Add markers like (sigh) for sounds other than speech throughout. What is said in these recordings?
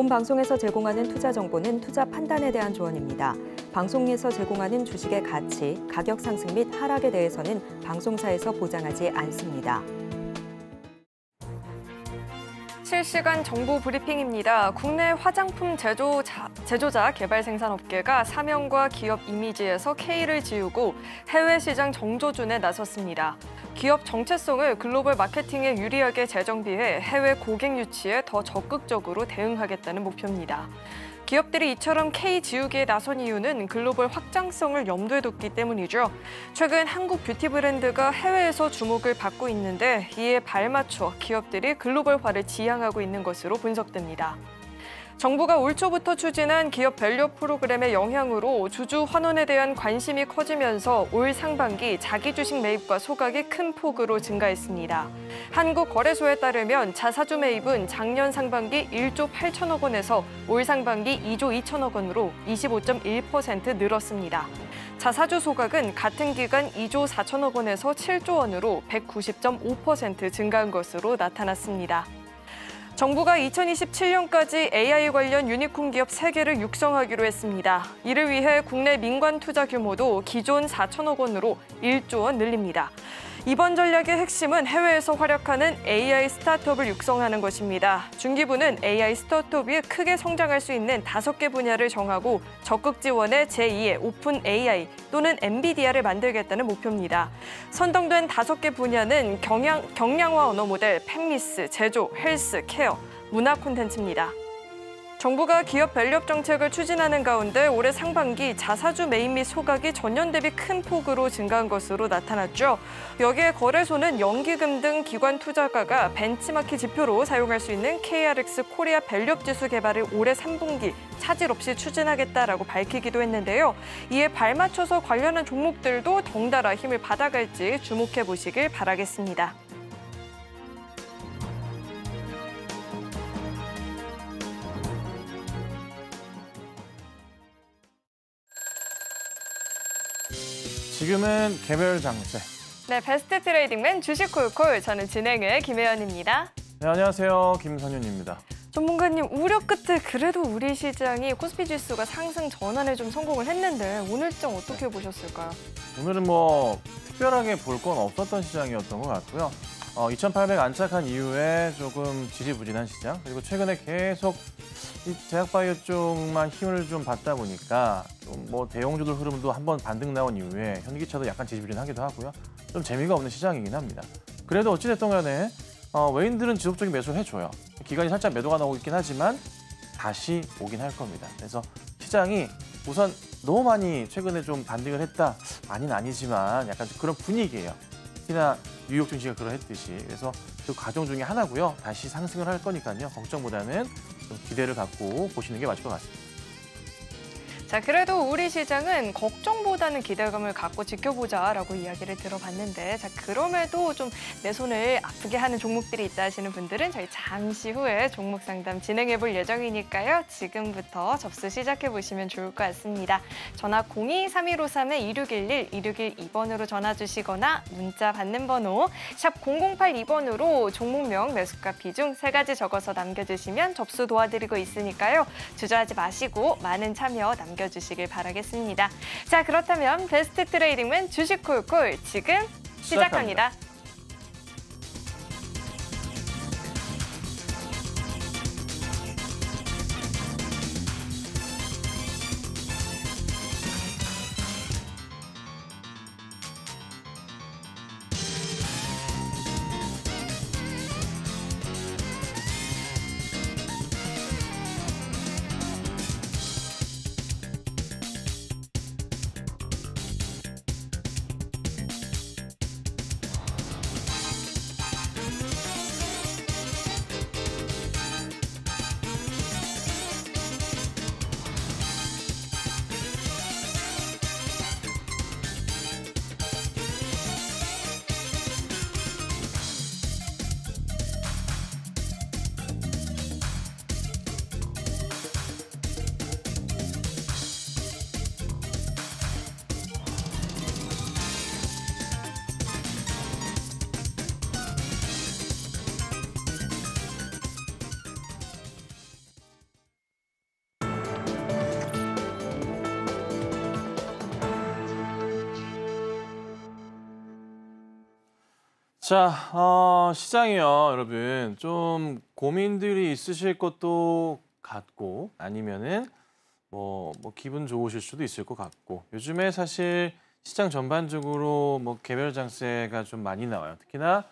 본 방송에서 제공하는 투자 정보는 투자 판단에 대한 조언입니다. 방송에서 제공하는 주식의 가치, 가격 상승 및 하락에 대해서는 방송사에서 보장하지 않습니다. 실시간 정보 브리핑입니다. 국내 화장품 제조자, 제조자 개발 생산업계가 사명과 기업 이미지에서 K를 지우고 해외 시장 정조준에 나섰습니다. 기업 정체성을 글로벌 마케팅에 유리하게 재정비해 해외 고객 유치에 더 적극적으로 대응하겠다는 목표입니다. 기업들이 이처럼 K 지우기에 나선 이유는 글로벌 확장성을 염두에 뒀기 때문이죠. 최근 한국 뷰티 브랜드가 해외에서 주목을 받고 있는데 이에 발맞춰 기업들이 글로벌화를 지향하고 있는 것으로 분석됩니다. 정부가 올 초부터 추진한 기업 밸류 프로그램의 영향으로 주주 환원에 대한 관심이 커지면서 올 상반기 자기 주식 매입과 소각이 큰 폭으로 증가했습니다. 한국거래소에 따르면 자사주 매입은 작년 상반기 1조 8천억 원에서 올 상반기 2조 2천억 원으로 25.1% 늘었습니다. 자사주 소각은 같은 기간 2조 4천억 원에서 7조 원으로 190.5% 증가한 것으로 나타났습니다. 정부가 2027년까지 AI 관련 유니콘 기업 3개를 육성하기로 했습니다. 이를 위해 국내 민관 투자 규모도 기존 4천억 원으로 1조 원 늘립니다. 이번 전략의 핵심은 해외에서 활약하는 AI 스타트업을 육성하는 것입니다. 중기부는 AI 스타트업이 크게 성장할 수 있는 다섯 개 분야를 정하고 적극 지원해 제2의 오픈 AI 또는 엔비디아를 만들겠다는 목표입니다. 선정된 다섯 개 분야는 경양, 경량화 언어 모델, 팩리스, 제조, 헬스, 케어, 문화 콘텐츠입니다. 정부가 기업 밸류업 정책을 추진하는 가운데 올해 상반기 자사주 매입 및 소각이 전년 대비 큰 폭으로 증가한 것으로 나타났죠. 여기에 거래소는 연기금 등 기관 투자가가 벤치마키 지표로 사용할 수 있는 KRX 코리아 밸류업 지수 개발을 올해 3분기 차질 없이 추진하겠다라고 밝히기도 했는데요. 이에 발맞춰서 관련한 종목들도 덩달아 힘을 받아갈지 주목해 보시길 바라겠습니다. 지금은 개별 장세. 네, 베스트 트레이딩맨 주식콜콜. 저는 진행의 김혜연입니다. 네, 안녕하세요. 김선윤입니다. 전문가님, 우려 끝에 그래도 우리 시장이 코스피 지수가 상승 전환에 좀 성공을 했는데 오늘장 어떻게 보셨을까요? 오늘은 뭐 특별하게 볼 건 없었던 시장이었던 것 같고요. 어, 2,800 안착한 이후에 조금 지지부진한 시장 그리고 최근에 계속 이 제약바이오 쪽만 힘을 좀 받다 보니까 뭐 대형주들 흐름도 한번 반등 나온 이후에 현기차도 약간 지지부진하기도 하고요. 좀 재미가 없는 시장이긴 합니다. 그래도 어찌됐든 간에 어, 외인들은 지속적인 매수를 해줘요. 기간이 살짝 매도가 나오고 있긴 하지만 다시 오긴 할 겁니다. 그래서 시장이 우선 너무 많이 최근에 좀 반등을 했다. 아닌 아니지만 약간 그런 분위기예요. 특히나 뉴욕 증시가 그러했듯이 그래서 그 과정 중에 하나고요. 다시 상승을 할 거니까요. 걱정보다는 좀 기대를 갖고 보시는 게 맞을 것 같습니다. 자, 그래도 우리 시장은 걱정보다는 기대감을 갖고 지켜보자라고 이야기를 들어봤는데 자, 그럼에도 좀 내 손을 아프게 하는 종목들이 있다 하시는 분들은 저희 잠시 후에 종목 상담 진행해 볼 예정이니까요. 지금부터 접수 시작해 보시면 좋을 것 같습니다. 전화 02-3153-2611, 2612번으로 전화 주시거나 문자 받는 번호 샵 0082번으로 종목명, 매수가 비중 세 가지 적어서 남겨주시면 접수 도와드리고 있으니까요. 주저하지 마시고 많은 참여 남겨 즐겨주시길 바라겠습니다. 자, 그렇다면 베스트 트레이딩맨 주식 콜쿨 지금 시작합니다. 시작합니다. 자, 어, 시장이요, 여러분. 좀 고민들이 있으실 것도 같고, 아니면은 뭐, 뭐 기분 좋으실 수도 있을 것 같고, 요즘에 사실 시장 전반적으로 뭐 개별 장세가 좀 많이 나와요. 특히나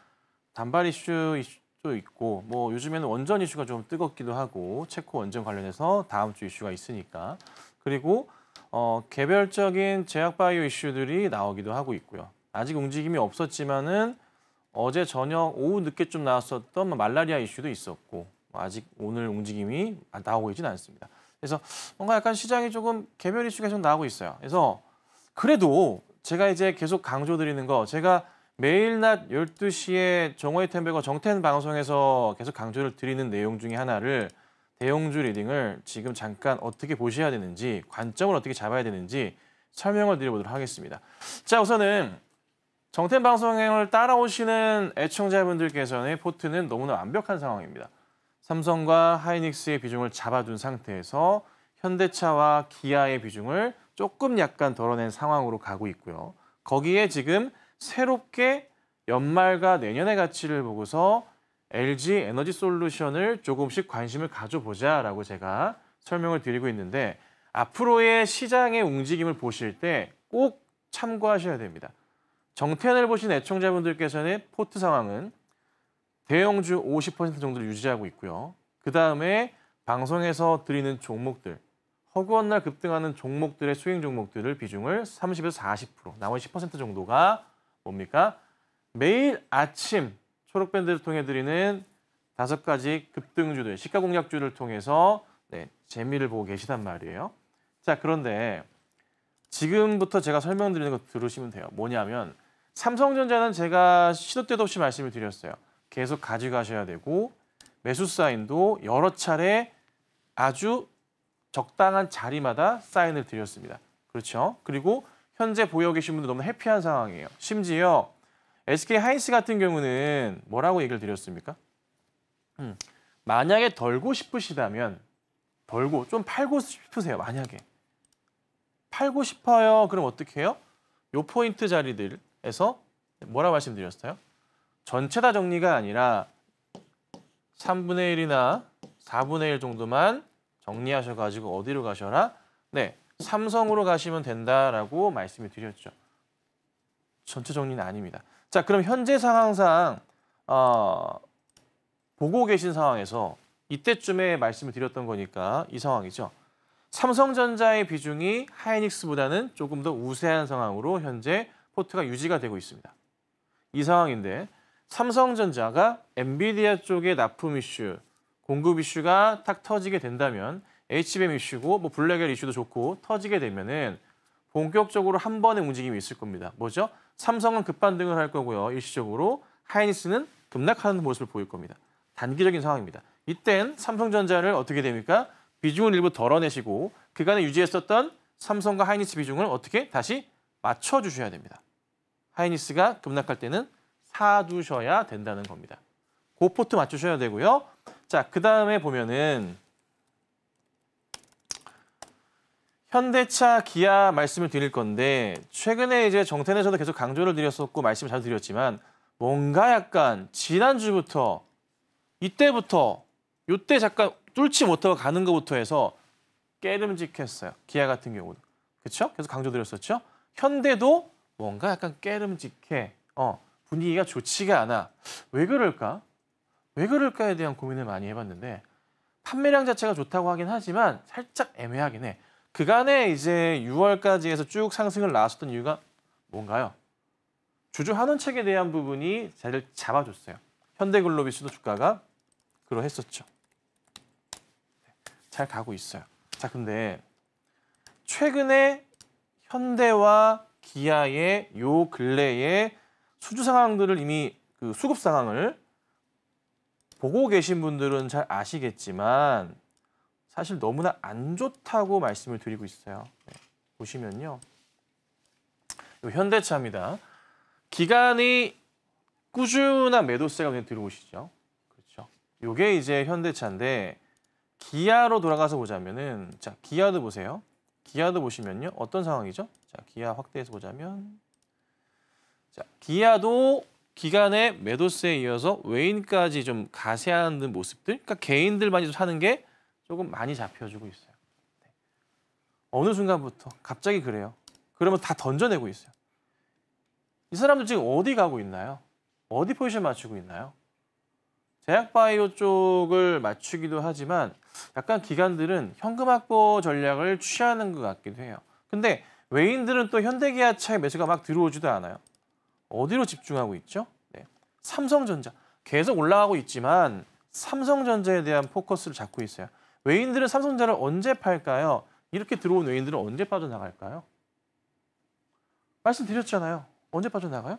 단발 이슈 도 있고, 뭐 요즘에는 원전 이슈가 좀 뜨겁기도 하고, 체코 원전 관련해서 다음 주 이슈가 있으니까. 그리고 어, 개별적인 제약 바이오 이슈들이 나오기도 하고 있고요. 아직 움직임이 없었지만은 어제 저녁 오후 늦게쯤 나왔었던 말라리아 이슈도 있었고 아직 오늘 움직임이 나오고 있지는 않습니다. 그래서 뭔가 약간 시장이 조금 개별 이슈가 계속 나오고 있어요. 그래서 그래도 제가 이제 계속 강조드리는 거 제가 매일 낮 12시에 정호의 텐베거 정텐 방송에서 계속 강조를 드리는 내용 중에 하나를 대용주 리딩을 지금 잠깐 어떻게 보셔야 되는지 관점을 어떻게 잡아야 되는지 설명을 드려보도록 하겠습니다. 자 우선은 정태 방송을 따라오시는 애청자분들께서는 포트는 너무나 완벽한 상황입니다. 삼성과 하이닉스의 비중을 잡아둔 상태에서 현대차와 기아의 비중을 조금 약간 덜어낸 상황으로 가고 있고요. 거기에 지금 새롭게 연말과 내년의 가치를 보고서 LG 에너지 솔루션을 조금씩 관심을 가져보자 라고 제가 설명을 드리고 있는데 앞으로의 시장의 움직임을 보실 때 꼭 참고하셔야 됩니다. 정태현을 보신 애청자분들께서는 포트 상황은 대형주 50% 정도를 유지하고 있고요. 그 다음에 방송에서 드리는 종목들, 허구한 날 급등하는 종목들의 수익 종목들을 비중을 30에서 40%, 나머지 10% 정도가 뭡니까? 매일 아침 초록밴드를 통해 드리는 다섯 가지 급등주들, 시가 공략주를 통해서 네, 재미를 보고 계시단 말이에요. 자, 그런데 지금부터 제가 설명드리는 거 들으시면 돼요. 뭐냐면 삼성전자는 제가 시도 때도 없이 말씀을 드렸어요. 계속 가져가셔야 되고 매수 사인도 여러 차례 아주 적당한 자리마다 사인을 드렸습니다. 그렇죠? 그리고 현재 보여 계신 분들 너무 해피한 상황이에요. 심지어 SK 하이스 같은 경우는 뭐라고 얘기를 드렸습니까? 음, 만약에 덜고 싶으시다면 덜고 좀 팔고 싶으세요. 만약에 팔고 싶어요. 그럼 어떻게 해요? 요 포인트 자리들 에서 뭐라고 말씀드렸어요? 전체 다 정리가 아니라 3분의 1이나 4분의 1 정도만 정리하셔가지고 어디로 가셔라? 네, 삼성으로 가시면 된다라고 말씀을 드렸죠. 전체 정리는 아닙니다. 자, 그럼 현재 상황상 어, 보고 계신 상황에서 이때쯤에 말씀을 드렸던 거니까 이 상황이죠. 삼성전자의 비중이 하이닉스보다는 조금 더 우세한 상황으로 현재 포트가 유지가 되고 있습니다. 이 상황인데 삼성전자가 엔비디아 쪽의 납품 이슈, 공급 이슈가 탁 터지게 된다면 HBM 이슈고 뭐 블랙엘 이슈도 좋고 터지게 되면은 본격적으로 한 번의 움직임이 있을 겁니다. 뭐죠? 삼성은 급반등을 할 거고요. 일시적으로 하이닉스는 급락하는 모습을 보일 겁니다. 단기적인 상황입니다. 이땐 삼성전자를 어떻게 됩니까? 비중을 일부 덜어내시고 그간에 유지했었던 삼성과 하이닉스 비중을 어떻게 다시 맞춰주셔야 됩니다. 하이니스가 급락할 때는 사두셔야 된다는 겁니다. 고 그 포트 맞추셔야 되고요. 자, 그 다음에 보면은 현대차 기아 말씀을 드릴 건데 최근에 이제 정텐에서도 계속 강조를 드렸었고 말씀을 잘 드렸지만 뭔가 약간 지난주부터 이때부터 이때 잠깐 뚫지 못하고 가는 것부터 해서 깨름직했어요. 기아 같은 경우는. 그렇죠? 계속 강조드렸었죠. 현대도 뭔가 약간 깨름직해. 어, 분위기가 좋지가 않아. 왜 그럴까? 왜 그럴까에 대한 고민을 많이 해봤는데 판매량 자체가 좋다고 하긴 하지만 살짝 애매하긴 해. 그간에 이제 6월까지 해서 쭉 상승을 나왔었던 이유가 뭔가요? 주주하는 책에 대한 부분이 자리를 잡아줬어요. 현대글로비스도 주가가 그러했었죠. 네, 잘 가고 있어요. 자, 근데 최근에 현대와 기아의 요 근래에 수주 상황들을 이미 그 수급 상황을 보고 계신 분들은 잘 아시겠지만 사실 너무나 안 좋다고 말씀을 드리고 있어요. 네. 보시면요. 요 현대차입니다. 기간이 꾸준한 매도세가 그냥 들어오시죠. 그렇죠. 요게 이제 현대차인데 기아로 돌아가서 보자면은 자, 기아도 보세요. 기아도 보시면요. 어떤 상황이죠? 자, 기아 확대해서 보자면 자, 기아도 기간에 매도세에 이어서 외인까지 좀 가세하는 모습들, 그러니까 개인들만이 사는 게 조금 많이 잡혀주고 있어요. 네. 어느 순간부터 갑자기 그래요. 그러면 다 던져내고 있어요. 이 사람들 지금 어디 가고 있나요? 어디 포지션 맞추고 있나요? 제약바이오 쪽을 맞추기도 하지만 약간 기관들은 현금 확보 전략을 취하는 것 같기도 해요. 근데 외인들은 또 현대기아차의 매수가 막 들어오지도 않아요. 어디로 집중하고 있죠? 네. 삼성전자. 계속 올라가고 있지만 삼성전자에 대한 포커스를 잡고 있어요. 외인들은 삼성전자를 언제 팔까요? 이렇게 들어온 외인들은 언제 빠져나갈까요? 말씀드렸잖아요. 언제 빠져나가요?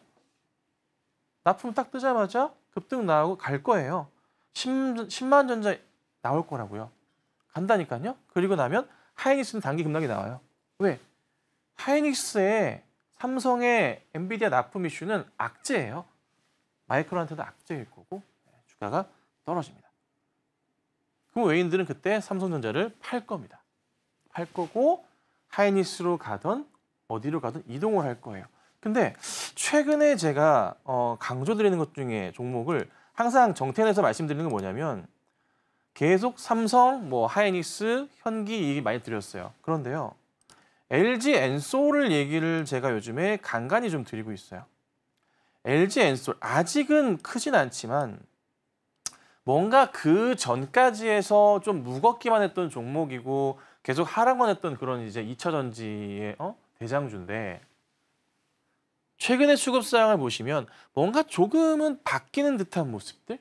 납품 딱 뜨자마자 급등 나오고 갈 거예요. 10, 만 전자 나올 거라고요. 간다니까요. 그리고 나면 하이닉스는 단기 급락이 나와요. 왜? 하이닉스의 삼성의 엔비디아 납품 이슈는 악재예요. 마이크론한테도 악재일 거고 네, 주가가 떨어집니다. 그럼 외인들은 그때 삼성전자를 팔 겁니다. 팔 거고 하이닉스로 가던 어디로 가든 이동을 할 거예요. 근데 최근에 제가 어, 강조드리는 것 중에 종목을 항상 정텐에서 말씀드리는 건 뭐냐면 계속 삼성, 뭐 하이닉스, 현기 이익 많이 드렸어요 그런데요. LG 엔솔을 얘기를 제가 요즘에 간간히 좀 드리고 있어요. LG 엔솔 아직은 크진 않지만 뭔가 그 전까지에서 좀 무겁기만 했던 종목이고 계속 하락만 했던 그런 이제 2차전지의 어? 대장주인데 최근의 수급 사항을 보시면 뭔가 조금은 바뀌는 듯한 모습들?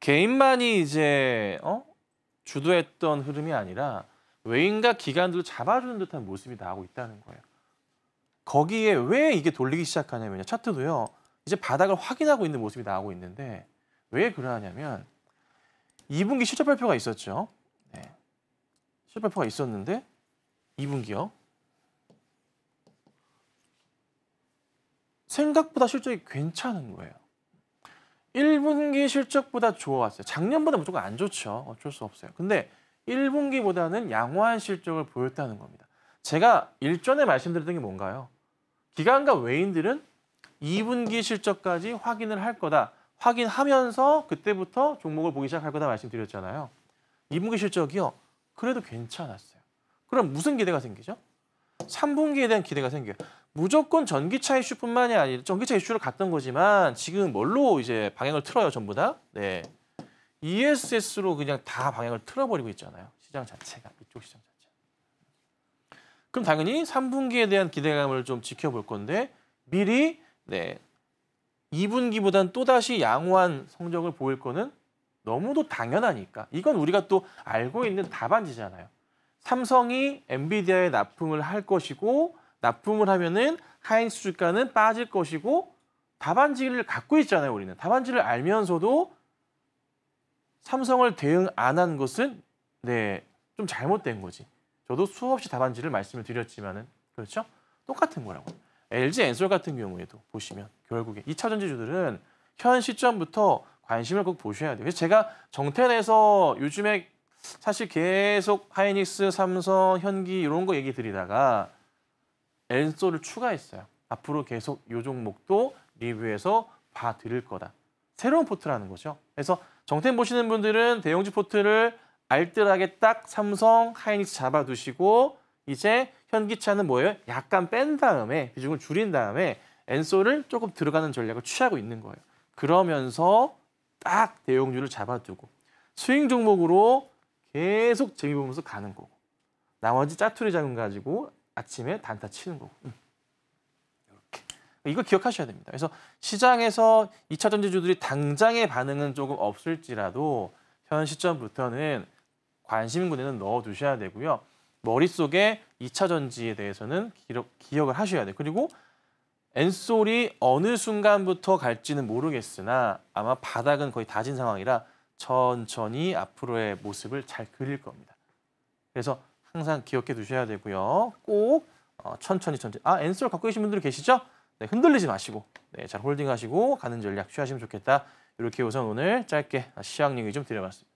개인만이 이제 어? 주도했던 흐름이 아니라 외인과 기관들을 잡아주는 듯한 모습이 나오고 있다는 거예요. 거기에 왜 이게 돌리기 시작하냐면 차트도요. 이제 바닥을 확인하고 있는 모습이 나오고 있는데 왜그러냐면 2분기 실적 발표가 있었죠. 네. 실적 발표가 있었는데 2분기요. 생각보다 실적이 괜찮은 거예요. 1분기 실적보다 좋았어요. 작년보다 무조건 안 좋죠. 어쩔 수 없어요. 근데 1분기보다는 양호한 실적을 보였다는 겁니다. 제가 일전에 말씀드렸던 게 뭔가요? 기관과 외인들은 2분기 실적까지 확인을 할 거다. 확인하면서 그때부터 종목을 보기 시작할 거다 말씀드렸잖아요. 2분기 실적이요. 그래도 괜찮았어요. 그럼 무슨 기대가 생기죠? 3분기에 대한 기대가 생겨요. 무조건 전기차 이슈뿐만이 아니라 전기차 이슈를 갔던 거지만 지금 뭘로 이제 방향을 틀어요, 전부 다? 네. ESS로 그냥 다 방향을 틀어버리고 있잖아요. 시장 자체가 이쪽 시장 자체. 그럼 당연히 3분기에 대한 기대감을 좀 지켜볼 건데 미리 네 2분기보단 또다시 양호한 성적을 보일 거는 너무도 당연하니까 이건 우리가 또 알고 있는 답안지잖아요. 삼성이 엔비디아에 납품을 할 것이고 납품을 하면은 하인수 주가는 빠질 것이고 답안지를 갖고 있잖아요. 우리는 답안지를 알면서도 삼성을 대응 안 한 것은 네, 좀 잘못된 거지. 저도 수없이 답안지를 말씀을 드렸지만은 그렇죠? 똑같은 거라고. LG 엔솔 같은 경우에도 보시면 결국에 2차 전지주들은 현 시점부터 관심을 꼭 보셔야 돼요. 그래서 제가 정텐에서 요즘에 사실 계속 하이닉스, 삼성, 현기 이런 거 얘기 드리다가 엔솔을 추가했어요. 앞으로 계속 요 종목도 리뷰에서 봐드릴 거다. 새로운 포트라는 거죠. 그래서 정템 보시는 분들은 대용지 포트를 알뜰하게 딱 삼성, 하이닉스 잡아두시고 이제 현기차는 뭐예요? 약간 뺀 다음에 비중을 줄인 다음에 엔솔을 조금 들어가는 전략을 취하고 있는 거예요. 그러면서 딱대용주를 잡아두고 스윙 종목으로 계속 재미 보면서 가는 거고 나머지 짜투리 자금 가지고 아침에 단타 치는 거고. 음. 이거 기억하셔야 됩니다. 그래서 시장에서 2차 전지주들이 당장의 반응은 조금 없을지라도 현 시점부터는 관심군에는 넣어두셔야 되고요. 머릿속에 2차 전지에 대해서는 기억, 을 하셔야 돼요. 그리고 엔솔이 어느 순간부터 갈지는 모르겠으나 아마 바닥은 거의 다진 상황이라 천천히 앞으로의 모습을 잘 그릴 겁니다. 그래서 항상 기억해 두셔야 되고요. 꼭 어, 천천히 천천히. 아, 엔솔 갖고 계신 분들 계시죠? 네, 흔들리지 마시고 네, 잘 홀딩하시고 가는 전략 취하시면 좋겠다. 이렇게 우선 오늘 짧게 시향 얘기 좀 드려봤습니다.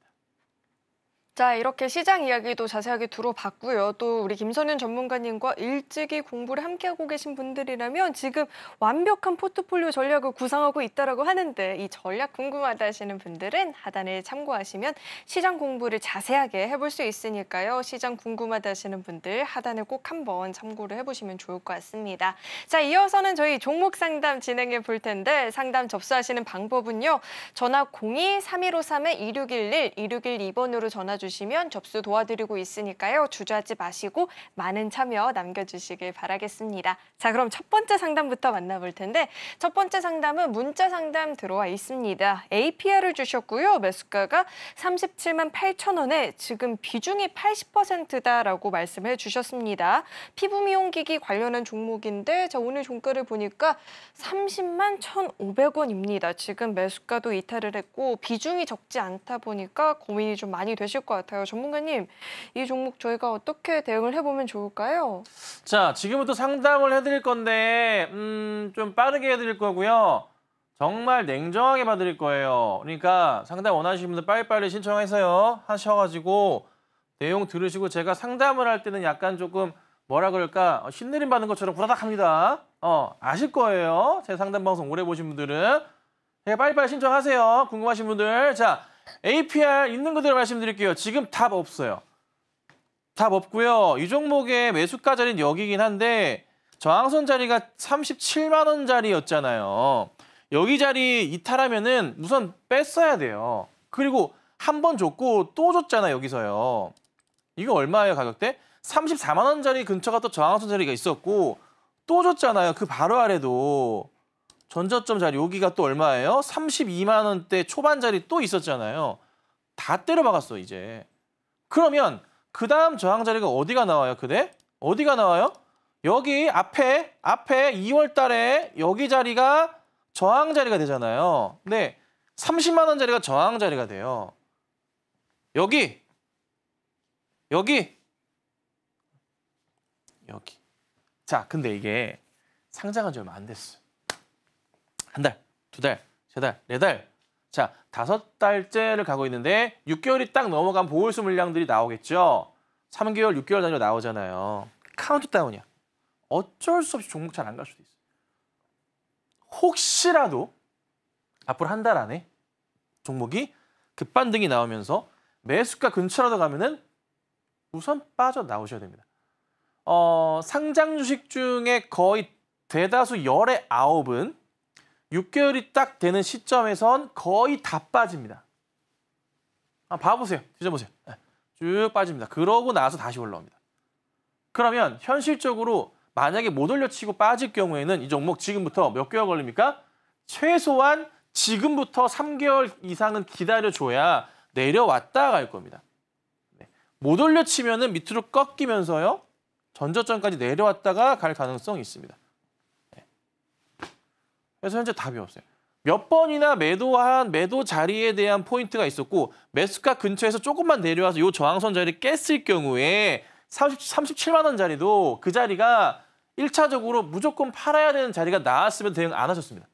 자, 이렇게 시장 이야기도 자세하게 들어봤고요. 또 우리 김선현 전문가님과 일찍이 공부를 함께하고 계신 분들이라면 지금 완벽한 포트폴리오 전략을 구상하고 있다라고 하는데 이 전략 궁금하다 하시는 분들은 하단을 참고하시면 시장 공부를 자세하게 해볼 수 있으니까요. 시장 궁금하다 하시는 분들 하단을 꼭 한번 참고를 해보시면 좋을 것 같습니다. 자, 이어서는 저희 종목 상담 진행해 볼 텐데 상담 접수하시는 방법은요. 전화 02-3153-2611, 2612번으로 전화 주시면 주시면 접수 도와드리고 있으니까요. 주저하지 마시고 많은 참여 남겨주시길 바라겠습니다. 자, 그럼 첫 번째 상담부터 만나볼 텐데 첫 번째 상담은 문자 상담 들어와 있습니다. APR을 주셨고요. 매수가가 37만 8천 원에 지금 비중이 80%다라고 말씀해 주셨습니다. 피부 미용기기 관련한 종목인데 자, 오늘 종가를 보니까 30만 1,500원입니다. 지금 매수가도 이탈을 했고 비중이 적지 않다 보니까 고민이 좀 많이 되실 것것 같아요. 전문가님, 이 종목 저희가 어떻게 대응을 해보면 좋을까요? 자, 지금부터 상담을 해드릴 건데 음, 좀 빠르게 해드릴 거고요. 정말 냉정하게 봐드릴 거예요. 그러니까 상담 원하시는 분들 빨리빨리 신청해서요. 하셔가지고 내용 들으시고 제가 상담을 할 때는 약간 조금 뭐라 그럴까 어, 신내림 받는 것처럼 부다닥합니다. 어 아실 거예요. 제 상담 방송 오래 보신 분들은 네, 빨리빨리 신청하세요. 궁금하신 분들 자 APR 있는 그대로 말씀드릴게요. 지금 답 없어요. 답 없고요. 이 종목의 매수가 자리는 여기긴 한데 저항선 자리가 37만 원자리였잖아요. 여기 자리 이탈하면은 우선 뺐어야 돼요. 그리고 한 번 줬고 또 줬잖아 여기서요. 이거 얼마예요 가격대? 34만 원자리 근처가 또 저항선 자리가 있었고 또 줬잖아요. 그 바로 아래도 전저점 자리 여기가 또 얼마예요? 32만 원대 초반 자리 또 있었잖아요. 다 때려 박았어 이제. 그러면 그 다음 저항 자리가 어디가 나와요 그대? 어디가 나와요? 여기 앞에 앞에 2월 달에 여기 자리가 저항 자리가 되잖아요. 네. 30만 원 자리가 저항 자리가 돼요. 여기 여기 여기 자 근데 이게 상장한 지 얼마 안 됐어요. 한 달, 두 달, 세 달, 네 달. 자, 다섯 달째를 가고 있는데 6개월이 딱 넘어간 보홀수 물량들이 나오겠죠. 3개월, 6개월 단위로 나오잖아요. 카운트다운이야. 어쩔 수 없이 종목 잘 안 갈 수도 있어. 혹시라도 앞으로 한 달 안에 종목이 급반등이 나오면서 매수가 근처라도 가면은 우선 빠져 나오셔야 됩니다. 어, 상장 주식 중에 거의 대다수 열의 아홉은 6개월이 딱 되는 시점에선 거의 다 빠집니다. 아, 봐보세요. 뒤져보세요. 네. 쭉 빠집니다. 그러고 나서 다시 올라옵니다. 그러면 현실적으로 만약에 못 올려치고 빠질 경우에는 이 종목 지금부터 몇 개월 걸립니까? 최소한 지금부터 3개월 이상은 기다려줘야 내려왔다 갈 겁니다. 네. 못 올려치면은 밑으로 꺾이면서요. 전저점까지 내려왔다가 갈 가능성이 있습니다. 그래서 현재 답이 없어요. 몇 번이나 매도한 매도 자리에 대한 포인트가 있었고 매수가 근처에서 조금만 내려와서 이 저항선 자리를 깼을 경우에 30, 37만 원 자리도 그 자리가 1차적으로 무조건 팔아야 되는 자리가 나왔으면 대응 안 하셨습니다.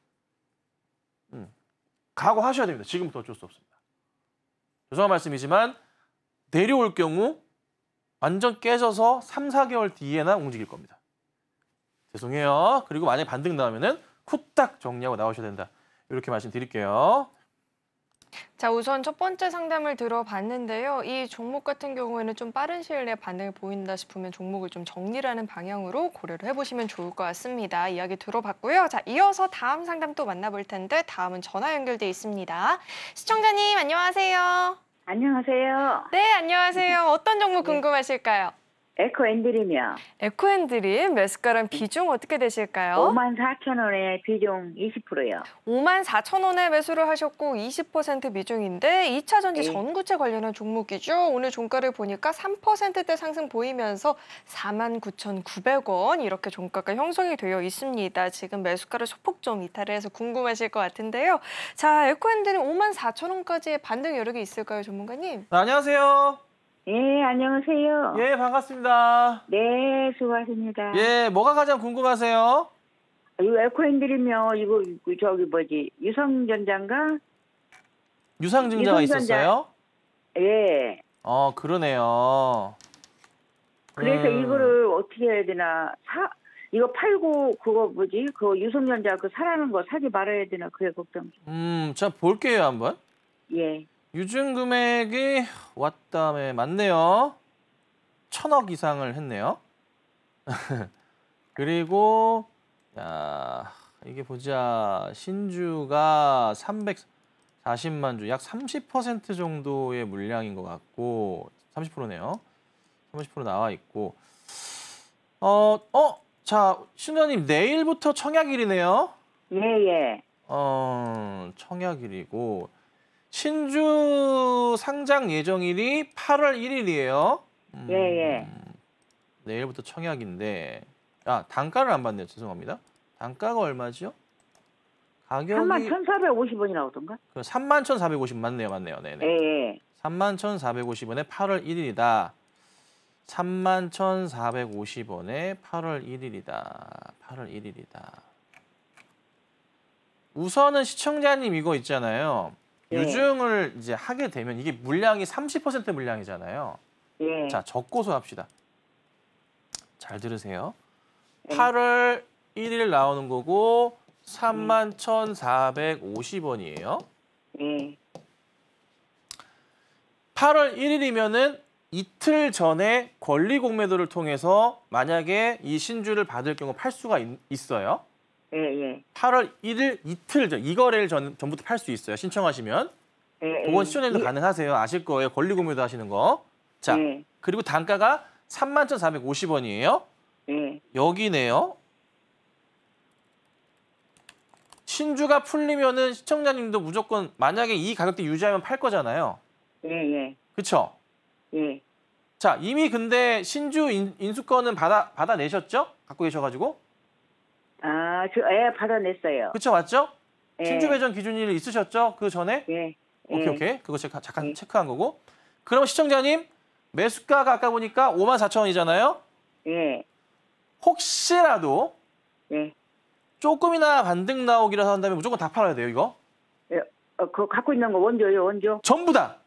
음, 각오하셔야 됩니다. 지금부터 어쩔 수 없습니다. 죄송한 말씀이지만 내려올 경우 완전 깨져서 3, 4개월 뒤에나 움직일 겁니다. 죄송해요. 그리고 만약에 반등 나오면은 후딱 정리하고 나오셔야 된다. 이렇게 말씀드릴게요. 자 우선 첫 번째 상담을 들어봤는데요. 이 종목 같은 경우에는 좀 빠른 시일 내에 반응을 보인다 싶으면 종목을 좀 정리라는 방향으로 고려를 해보시면 좋을 것 같습니다. 이야기 들어봤고요. 자 이어서 다음 상담 또 만나볼 텐데 다음은 전화 연결돼 있습니다. 시청자님 안녕하세요. 안녕하세요. 네 안녕하세요. 어떤 종목 네. 궁금하실까요? 에코앤드림이요에코앤드림 매스가람 비중 어떻게 되실까요? 5만 4천 원에 비중 20%요. 5만 4천 원에 매수를 하셨고 20% 비중인데 2차 전지 네. 전구체 관련한 종목이죠. 오늘 종가를 보니까 3%대 상승 보이면서 4만 9,900원 이렇게 종가가 형성이 되어 있습니다. 지금 매수가를 소폭 좀 이탈을 해서 궁금하실 것 같은데요. 자, 에코앤드림 5만 4천 원까지의 반등 여력이 있을까요, 전문가님? 네, 안녕하세요. 예, 안녕하세요. 예, 반갑습니다. 네, 수고하십니다. 예, 뭐가 가장 궁금하세요? 아, 이 에코핸들이며 이거 저기 뭐지 유성전자인가? 유상증자가 유성전자. 있었어요? 예. 어, 그러네요. 그래서 음. 이거를 어떻게 해야 되나 사 이거 팔고 그거 뭐지 그 유성전자 그 사라는 거 사지 말아야 되나 그게 걱정. 음, 자 볼게요 한번. 예. 유증 금액이 왔다에 맞네요. 천억 이상을 했네요. (laughs) 그리고 야, 이게 보자. 신주가 340만 주, 약 30% 정도의 물량인 것 같고 30%네요. 30% 나와 있고 어, 어, 자, 신우님 내일부터 청약일이네요. 예, 예. 어, 청약일이고 신주 상장 예정일이 8월 1일이에요. 음, 예, 예. 내일부터 청약인데 아 단가를 안 봤네요. 죄송합니다. 단가가 얼마죠? 가격이 31,450원이 나오던가? 그31,450원 맞네요. 맞네요. 네네. 예. 31,450원에 예. 8월 1일이다. 31,450원에 8월 1일이다. 8월 1일이다. 우선은 시청자님 이거 있잖아요. 예. 유증을 이제 하게 되면 이게 물량이 30% 물량이잖아요. 예. 자, 적고소 합시다. 잘 들으세요. 예. 8월 1일 나오는 거고 31,450원이에요. 음. 예. 8월 1일이면은 이틀 전에 권리 공매도를 통해서 만약에 이 신주를 받을 경우 팔 수가 있, 어요 예, 예. 8월 1일 이틀 전, 2거를 전, 전부터 팔 수 있어요. 신청하시면. 예, 예. 그건 시청에도 가능하세요. 아실 거예요. 권리 금매도 하시는 거. 자, 예. 그리고 단가가 31,450원이에요. 예. 여기네요. 신주가 풀리면은 시청자님도 무조건 만약에 이 가격대 유지하면 팔 거잖아요. 예, 예. 그쵸 예. 자, 이미 근데 신주 인, 수권은 받아 받아내셨죠? 갖고 계셔 가지고? 아, 저, 그 예, 받아냈어요. 그쵸, 맞죠? 예. 친주 배정 기준일 있으셨죠? 그 전에? 예. 예. 오케이, 예. 오케이. 그거 제가 잠깐 예. 체크한 거고. 그럼 시청자님, 매수가가 아까 보니까 5만 4천 원이잖아요? 예. 혹시라도 예. 조금이나 반등 나오기라서 한다면 무조건 다 팔아야 돼요, 이거? 예. 어, 그 갖고 있는 거 원조요, 원조? 전부 다.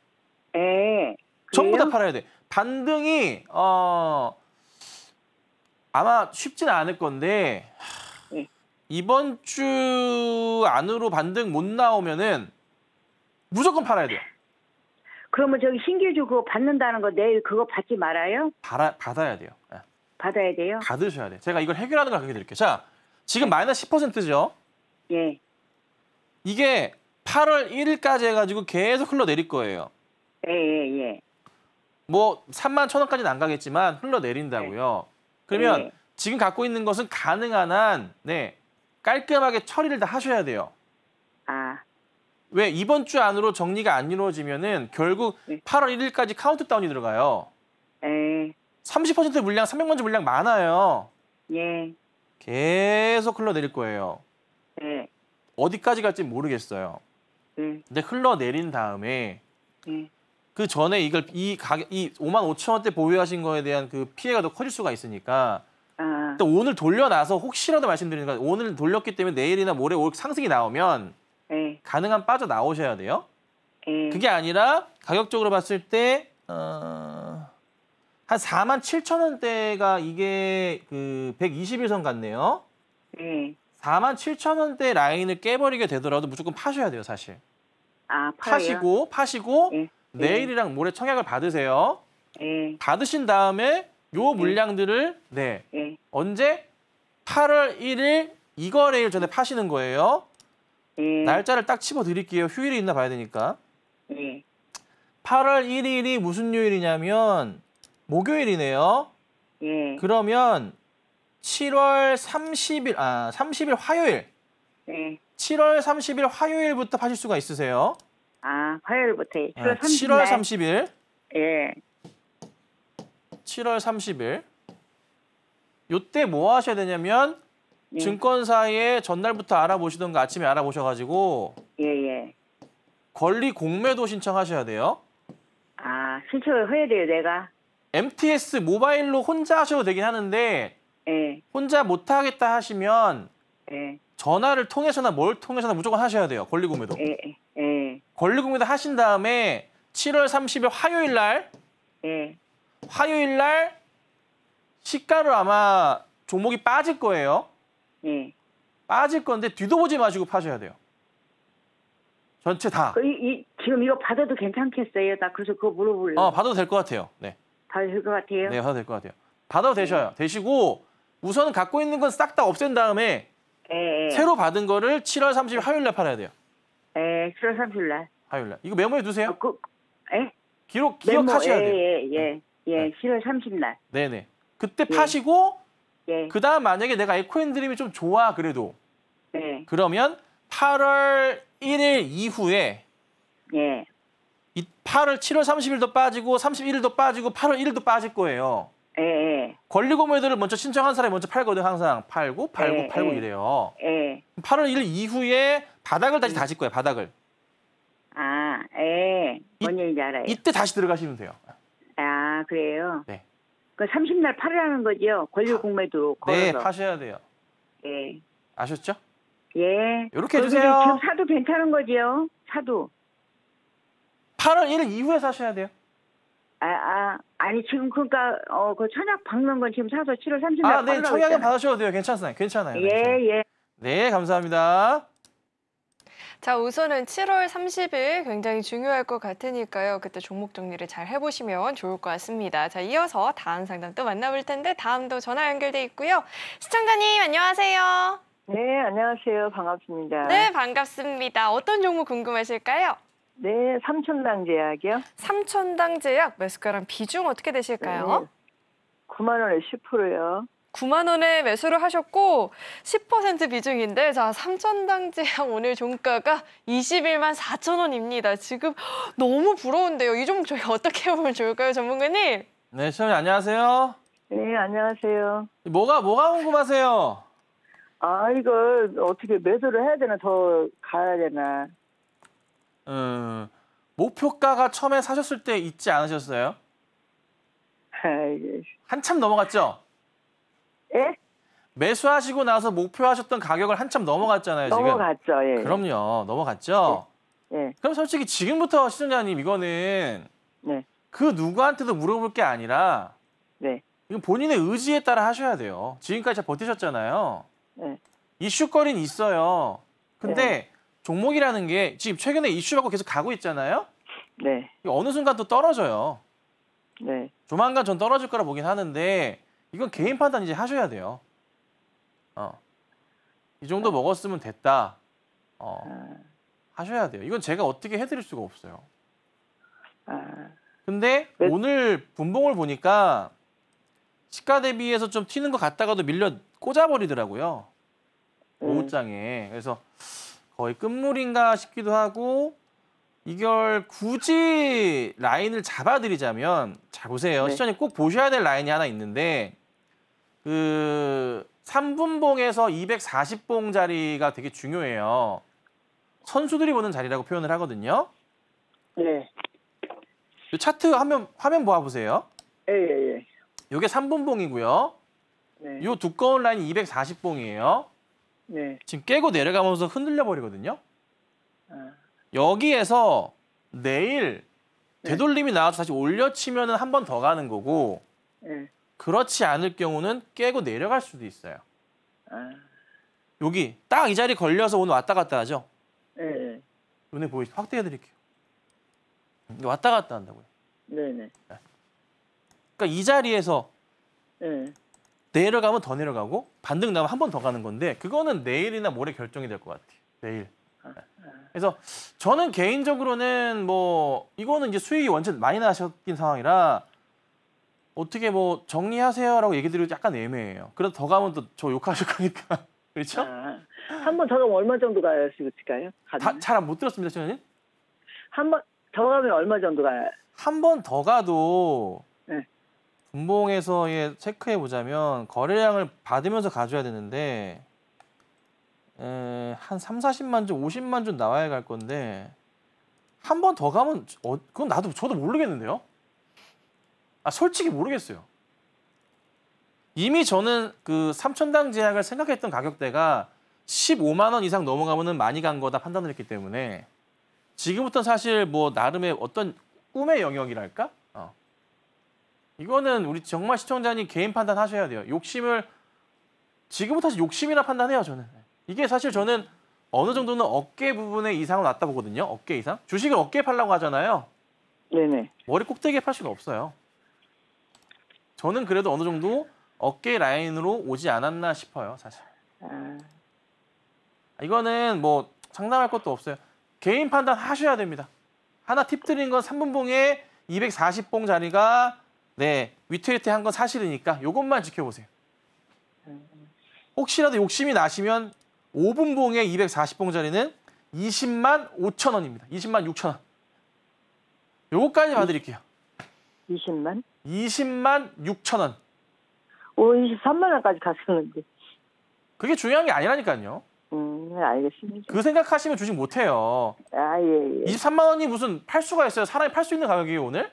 예. 전부 다 팔아야 돼. 반등이 어 아마 쉽진 않을 건데 하, 이번 주 안으로 반등 못 나오면은 무조건 팔아야 돼요. 그러면 저기 신규주 그거 받는다는 거 내일 그거 받지 말아요? 받아, 받아야 돼요. 네. 받아야 돼요? 받으셔야 돼요. 제가 이걸 해결하는 걸 알려드릴게요. 자, 지금 마이너스 10%죠? 예. 이게 8월 1일까지 해가지고 계속 흘러내릴 거예요. 예, 예, 예. 뭐 3만 천 원까지는 안 가겠지만 흘러내린다고요. 예. 그러면 예. 지금 갖고 있는 것은 가능한 한 네, 깔끔하게 처리를 다 하셔야 돼요. 아. 왜 이번 주 안으로 정리가 안 이루어지면은 결국 네. 8월 1일까지 카운트다운이 들어가요. 네. 30% 물량, 300만 주 물량 많아요. 예. 계속 흘러내릴 거예요. 네. 어디까지 갈지 모르겠어요. 네. 근데 흘러내린 다음에 네. 그 전에 이걸 이 가격 이 5만 5천 원대 보유하신 거에 대한 그 피해가 더 커질 수가 있으니까 아. 일 오늘 돌려놔서 혹시라도 말씀드리니까 오늘 돌렸기 때문에 내일이나 모레 올 상승이 나오면 네. 가능한 빠져 나오셔야 돼요. 네. 그게 아니라 가격적으로 봤을 때 어... 한 4만 7천 원대가 이게 그 121선 같네요. 네. 예. 4만 7천 원대 라인을 깨버리게 되더라도 무조건 파셔야 돼요, 사실. 아, 파시고 파시고 네. 내일이랑 모레 청약을 받으세요. 받으신 다음에 요 물량들을 네. 네. 언제? 8월 1일 이거래일 전에 파시는 거예요. 네. 날짜를 딱 집어 드릴게요. 휴일이 있나 봐야 되니까. 네. 음. 8월 1일이 무슨 요일이냐면 목요일이네요. 네. 그러면 7월 30일 아 30일 화요일. 네. 7월 30일 화요일부터 파실 수가 있으세요? 아, 화요일부터 7월, 아, 7월 30일. 예. 7월 30일 요때 뭐 하셔야 되냐면 예. 증권사에 전날부터 알아보시던가 아침에 알아보셔가지고 예예. 예. 권리 공매도 신청하셔야 돼요. 아 신청을 해야 돼요 내가. MTS 모바일로 혼자 하셔도 되긴 하는데 예. 혼자 못 하겠다 하시면 예. 전화를 통해서나 뭘 통해서나 무조건 하셔야 돼요. 권리 공매도. 예. 예. 예. 권리 공매도 하신 다음에 7월 30일 화요일 날 예. 화요일 날 시가로 아마 종목이 빠질 거예요. 예. 빠질 건데 뒤도 보지 마시고 파셔야 돼요. 전체 다. 그 이, 이, 지금 이거 받아도 괜찮겠어요? 나 그래서 그거 물어볼래요. 어, 받아도 될 것 같아요. 네. 될것 같아요? 네, 받아도 될것 네, 같아요. 받아도 되셔요. 네. 되시고 우선 갖고 있는 건 싹 다 없앤 다음에 예, 예. 새로 받은 거를 7월 30일 화요일 날 팔아야 돼요. 예, 7월 30일 날. 화요일 날. 이거 메모해 두세요. 어, 그, 예? 기록 기억하셔야 예, 돼요. 예, 예, 예. 예, 10월 30날. 네네. 그때 예. 파시고 예. 그다음 만약에 내가 에코인드림이좀 좋아 그래도 네. 그러면 8월 1일 이후에 예. 이 8월 7월 30일도 빠지고 31일도 빠지고 8월 1일도 빠질 거예요. 예. 예. 권리고물들을 먼저 신청한 사람이 먼저 팔거든 항상 팔고 팔고 예. 팔고 예. 이래요. 예. 8월 1일 이후에 바닥을 다시 음. 다질 거예요 바닥을. 아, 예. 뭔 얘기인지 알아요. 이때 다시 들어가시면 돼요. 그래요? 네. 그 30날 팔으라는 거죠? 권리 공매도 네, 걸어서. 네, 파셔야 돼요. 예. 아셨죠? 예. 이렇게 해주세요. 지금 사도 괜찮은 거지 사도. 8월 1일 이후에 사셔야 돼요. 아, 아, 아니 지금 그러니까 어그 천약 박는 건 지금 사서 7월 30일 아, 네, 청약은 받으셔도 돼요. 괜찮아요. 괜찮아요. 예, 괜찮아요. 예. 네, 감사합니다. 자, 우선은 7월 30일 굉장히 중요할 것 같으니까요. 그때 종목 정리를 잘 해보시면 좋을 것 같습니다. 자, 이어서 다음 상담 또 만나볼 텐데 다음도 전화 연결돼 있고요. 시청자님 안녕하세요. 네, 안녕하세요. 반갑습니다. 네, 반갑습니다. 어떤 종목 궁금하실까요? 네, 삼천당 제약이요. 삼천당 제약 매수가랑 비중 어떻게 되실까요? 네, 9만 원에 10%요. 9만 원에 매수를 하셨고 10% 비중인데 자3천당지향 (laughs) 오늘 종가가 21만 4천 원입니다. 지금 너무 부러운데요. 이 종목 저희 어떻게 보면 좋을까요, 전문가님? 네, 시청자 안녕하세요. 네, 안녕하세요. 뭐가 뭐가 궁금하세요? 아, 이걸 어떻게 매수를 해야 되나 더 가야 되나? 음, 목표가가 처음에 사셨을 때 있지 않으셨어요? (laughs) 아, 한참 넘어갔죠? 예? 매수하시고 나서 목표하셨던 가격을 한참 넘어갔잖아요, 지금. 넘어갔죠, 예. 그럼요, 넘어갔죠. 예. 예. 그럼 솔직히 지금부터 시청자님 이거는 네. 그 누구한테도 물어볼 게 아니라 네. 이건 본인의 의지에 따라 하셔야 돼요. 지금까지 잘 버티셨잖아요. 네. 이슈거리는 있어요. 근데 네. 종목이라는 게 지금 최근에 이슈받고 계속 가고 있잖아요. 네. 어느 순간 또 떨어져요. 네. 조만간 전 떨어질 거라 보긴 하는데 이건 개인 판단 이제 하셔야 돼요. 어. 이 정도 먹었으면 됐다. 어. 아. 하셔야 돼요. 이건 제가 어떻게 해드릴 수가 없어요. 아. 근데 오늘 분봉을 보니까 시가 대비해서 좀 튀는 것 같다가도 밀려 꽂아버리더라고요. 오후장에. 음. 그래서 거의 끝물인가 싶기도 하고 이걸 굳이 라인을 잡아드리자면 잘 보세요. 네. 시청님 꼭 보셔야 될 라인이 하나 있는데 그 3분봉에서 240봉 자리가 되게 중요해요. 선수들이 보는 자리라고 표현을 하거든요. 네. 이 차트 화면 화면 보아 보세요. 예, 예, 예. 요게 3분봉이고요. 네. 요 두꺼운 라인이 240봉이에요. 네. 지금 깨고 내려가면서 흔들려 버리거든요. 아. 여기에서 내일 네. 되돌림이 나와서 다시 올려치면은 한 번 더 가는 거고 네. 그렇지 않을 경우는 깨고 내려갈 수도 있어요. 아. 여기 딱 이 자리 걸려서 오늘 왔다 갔다 하죠? 네. 눈에 네. 보이시죠? 확대해 드릴게요. 왔다 갔다 한다고요. 네네. 네. 네. 그러니까 이 자리에서 네. 내려가면 더 내려가고 반등 나면 한 번 더 가는 건데 그거는 내일이나 모레 결정이 될 것 같아요. 내일. 아, 아. 그래서 저는 개인적으로는 뭐 이거는 이제 수익이 원체 많이 나셨긴 상황이라 어떻게 뭐 정리하세요라고 얘기 드리고 약간 애매해요. 그래도 더 가면 또 저 욕하실 거니까. (laughs) 그렇죠? 아, 한번 전화면 얼마 정도 가야 시그치가요? 잘못 들었습니다, 시원님. 한번 더 가면 얼마 정도 가요? 한 번 더 가도 네. 분봉에서 예, 체크해 보자면 거래량을 받으면서 가줘야 되는데 에, 한 3, 40만 주, 50만 주 나와야 갈 건데 한 번 더 가면 어, 그건 나도 저도 모르겠는데요. 아, 솔직히 모르겠어요. 이미 저는 그 삼천당 제약을 생각했던 가격대가 15만 원 이상 넘어가면 많이 간 거다 판단을 했기 때문에 지금부터 사실 뭐 나름의 어떤 꿈의 영역이랄까? 어. 이거는 우리 정말 시청자님 개인 판단하셔야 돼요. 욕심을 지금부터 사실 욕심이라 판단해요 저는. 이게 사실 저는 어느 정도는 어깨 부분에 이상을놨다 보거든요. 어깨 이상. 주식을 어깨에 팔라고 하잖아요. 네네. 머리 꼭대기에 팔 수가 없어요. 저는 그래도 어느 정도 어깨 라인으로 오지 않았나 싶어요, 사실. 아. 아, 이거는 뭐 상담할 것도 없어요. 개인 판단 하셔야 됩니다. 하나 팁 드린 건 3분봉에 240봉 자리가 네위트위트한 건 사실이니까 이것만 지켜보세요. 혹시라도 욕심이 나시면 5분봉에 240봉 자리는 20만 5천 원입니다. 20만 6천 원. 요거까지 봐드릴게요. 20만? 20만 6천 원. 오, 23만 원까지 갔었는데. 그게 중요한 게 아니라니까요. 음, 네, 알겠습니다. 그 생각하시면 주식 못해요. 아, 예, 예. 23만 원이 무슨 팔 수가 있어요? 사람이 팔 수 있는 가격이 에요 오늘?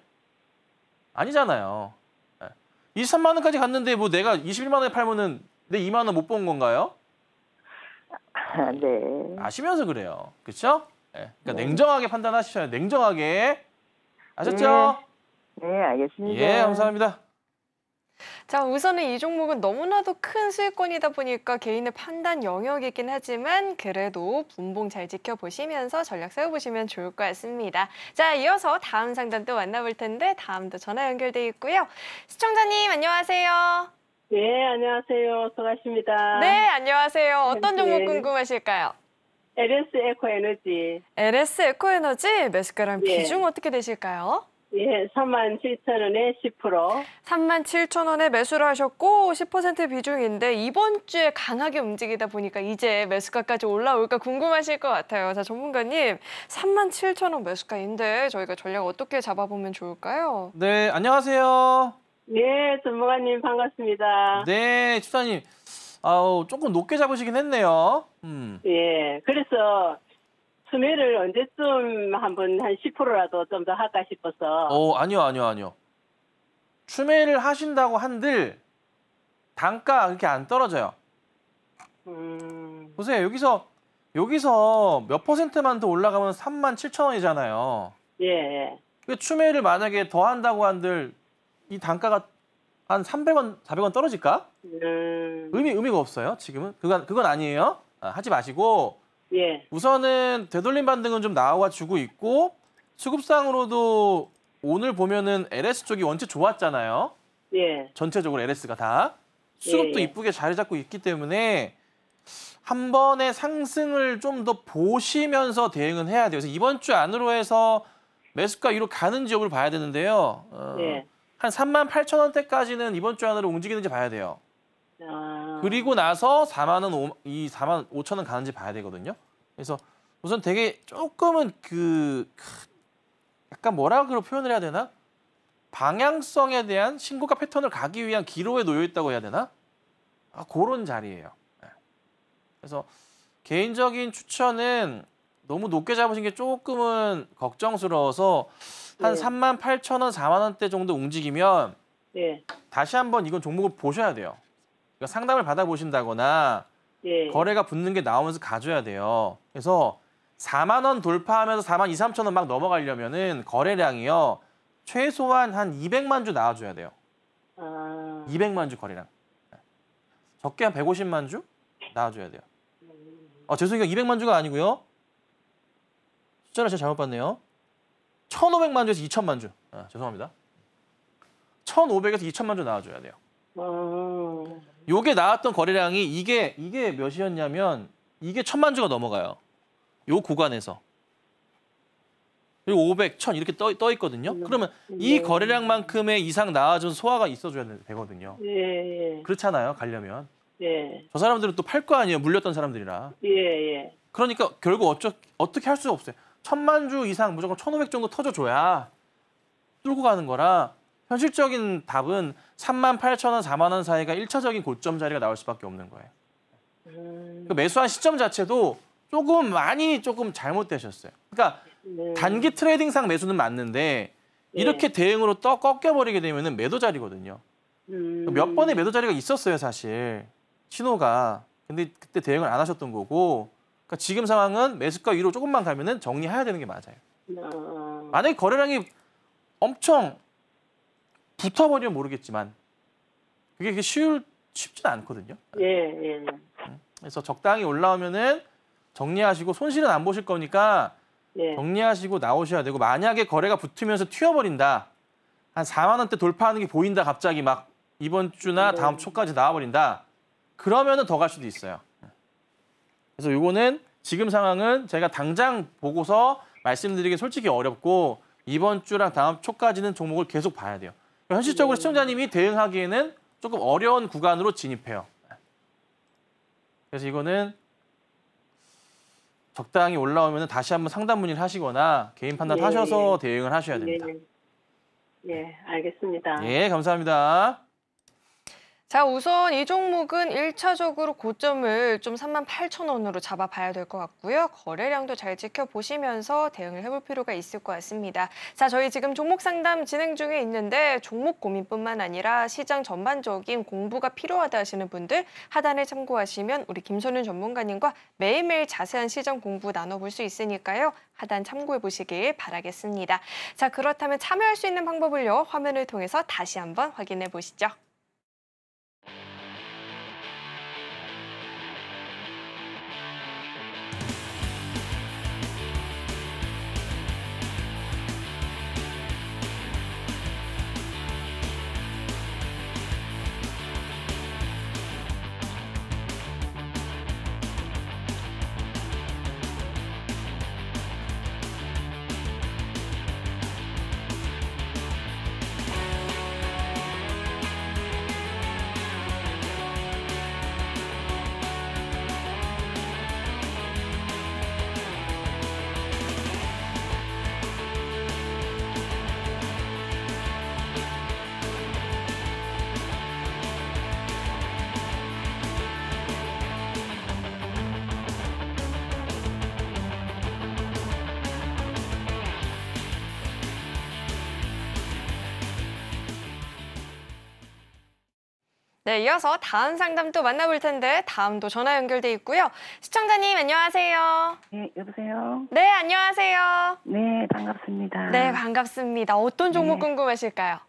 아니잖아요. 23만 예. 원까지 갔는데 뭐 내가 21만 원에 팔면은 내 2만 원 못 본 건가요? 아, 네. 아시면서 그래요. 그렇죠? 네. 그러니까 네. 냉정하게 판단하셔야 냉정하게. 아셨죠? 네. 네, 알겠습니다. 예, 감사합니다. 자, 우선은 이 종목은 너무나도 큰 수익권이다 보니까 개인의 판단 영역이긴 하지만 그래도 분봉 잘 지켜보시면서 전략 세워보시면 좋을 것 같습니다. 자, 이어서 다음 상담 또 만나볼 텐데 다음도 전화 연결돼 있고요. 시청자님 안녕하세요. 네, 안녕하세요. 수고하십니다 네, 안녕하세요. 어떤 네. 종목 궁금하실까요? LS 에코에너지. LS 에코에너지 매스가랑 네. 예. 비중 어떻게 되실까요? 예, 3 7 0 0 0 원에 10%. 3 7 0 0 0 원에 매수를 하셨고 10% 비중인데 이번 주에 강하게 움직이다 보니까 이제 매수가까지 올라올까 궁금하실 것 같아요. 자, 전문가님, 3 7 0 0 0원 매수가인데 저희가 전략 어떻게 잡아보면 좋을까요? 네, 안녕하세요. 예, 전문가님 반갑습니다. 네, 집사님. 아우, 조금 높게 잡으시긴 했네요. 음. 예, 그래서 수매를 언제쯤 한 번 한 10%라도 좀 더 할까 싶어서. 어, 아니요, 아니요, 아니요. 추매를 하신다고 한들 단가 그렇게 안 떨어져요. 음... 보세요. 여기서 여기서 몇 퍼센트만 더 올라가면 3만 7천 원이잖아요. 예. 그 추매를 만약에 더 한다고 한들 이 단가가 한 300원, 400원 떨어질까? 음... 의미 의미가 없어요. 지금은 그건 그건 아니에요. 아, 하지 마시고 예. 우선은 되돌림 반등은 좀 나와주고 있고 수급상으로도 오늘 보면은 LS 쪽이 원체 좋았잖아요. 예. 전체적으로 LS가 다 수급도 예, 예. 이쁘게 자리 잡고 있기 때문에 한 번의 상승을 좀 더 보시면서 대응은 해야 돼요. 그래서 이번 주 안으로 해서 매수가 위로 가는 지역을 봐야 되는데요. 어, 예. 한 3만 8천 원대까지는 이번 주 안으로 움직이는지 봐야 돼요. 아... 그리고 나서 4만 원, 5, 이 4만 5천 원 가는지 봐야 되거든요. 그래서 우선 되게 조금은 그 약간 뭐라 그 표현을 해야 되나? 방향성에 대한 신고가 패턴을 가기 위한 기로에 놓여 있다고 해야 되나? 아, 그런 자리예요. 예. 그래서 개인적인 추천은 너무 높게 잡으신 게 조금은 걱정스러워서 한 네. 3만 8천 원, 4만 원대 정도 움직이면 네. 다시 한번 이건 종목을 보셔야 돼요. 그러니까 상담을 받아보신다거나 예. 거래가 붙는 게 나오면서 가져야 돼요. 그래서 4만 원 돌파하면서 4만 2, 3천 원 막 넘어가려면은 거래량이요. 최소한 한 200만 주 나와줘야 돼요. 아... 200만 주 거래량. 적게 한 150만 주 나와줘야 돼요. 아, 죄송해요. 200만 주가 아니고요. 숫자를 제가 잘못 봤네요. 1,500만 주에서 2천만 주. 아, 죄송합니다. 1,500에서 2천만 주 나와줘야 돼요. 요게 나왔던 거래량이 이게 이게 몇이었냐면 이게 천만 주가 넘어가요. 요 구간에서. 그리고 500, 1000 이렇게 떠, 떠 있거든요. 네. 그러면 이 네. 거래량만큼의 이상 나와준 소화가 있어줘야 되거든요. 예, 예. 그렇잖아요. 가려면. 예. 저 사람들은 또 팔 거 아니에요. 물렸던 사람들이라. 예, 예. 그러니까 결국 어쩌, 어떻게 할 수가 없어요. 천만 주 이상 무조건 1500 정도 터져줘야 뚫고 가는 거라 현실적인 답은 3만 8천 원, 4만 원 사이가 1차적인 고점 자리가 나올 수밖에 없는 거예요. 음... 매수한 시점 자체도 조금 많이 조금 잘못되셨어요. 그러니까 네. 단기 트레이딩상 매수는 맞는데 네. 이렇게 대응으로 떠 꺾여버리게 되면 매도 자리거든요. 음. 몇 번의 매도 자리가 있었어요, 사실. 신호가. 근데 그때 대응을 안 하셨던 거고 그러니까 지금 상황은 매수가 위로 조금만 가면 은 정리해야 되는 게 맞아요. 아. 만약에 거래량이 엄청 붙어버리면 모르겠지만 그게 쉬울 쉽지는 않거든요. 예, 예. 예. 음, 그래서 적당히 올라오면은 정리하시고 손실은 안 보실 거니까 예. 정리하시고 나오셔야 되고 만약에 거래가 붙으면서 튀어버린다. 한 4만 원대 돌파하는 게 보인다 갑자기 막 이번 주나 네. 다음 초까지 나와버린다. 그러면은 더 갈 수도 있어요. 그래서 요거는 지금 상황은 제가 당장 보고서 말씀드리기 솔직히 어렵고 이번 주랑 다음 초까지는 종목을 계속 봐야 돼요. 현실적으로 음. 시청자님이 대응하기에는 조금 어려운 구간으로 진입해요. 그래서 이거는 적당히 올라오면 다시 한번 상담 문의를 하시거나 개인 판단 예, 예, 하셔서 대응을 하셔야 됩니다. 예, 예, 예 알겠습니다. 예, 감사합니다. 자, 우선 이 종목은 1차적으로 고점을 좀 3만 8천 원으로 잡아봐야 될 것 같고요. 거래량도 잘 지켜보시면서 대응을 해볼 필요가 있을 것 같습니다. 자, 저희 지금 종목 상담 진행 중에 있는데 종목 고민뿐만 아니라 시장 전반적인 공부가 필요하다 하시는 분들 하단을 참고하시면 우리 김선윤 전문가님과 매일매일 자세한 시장 공부 나눠볼 수 있으니까요. 하단 참고해 보시길 바라겠습니다. 자, 그렇다면 참여할 수 있는 방법을요. 화면을 통해서 다시 한번 확인해 보시죠. 네, 이어서 다음 상담또 만나볼 텐데 다음도 전화 연결돼 있고요. 시청자님 안녕하세요. 네, 여보세요. 네, 안녕하세요. 네, 반갑습니다. 네, 반갑습니다. 어떤 종목 네. 궁금하실까요?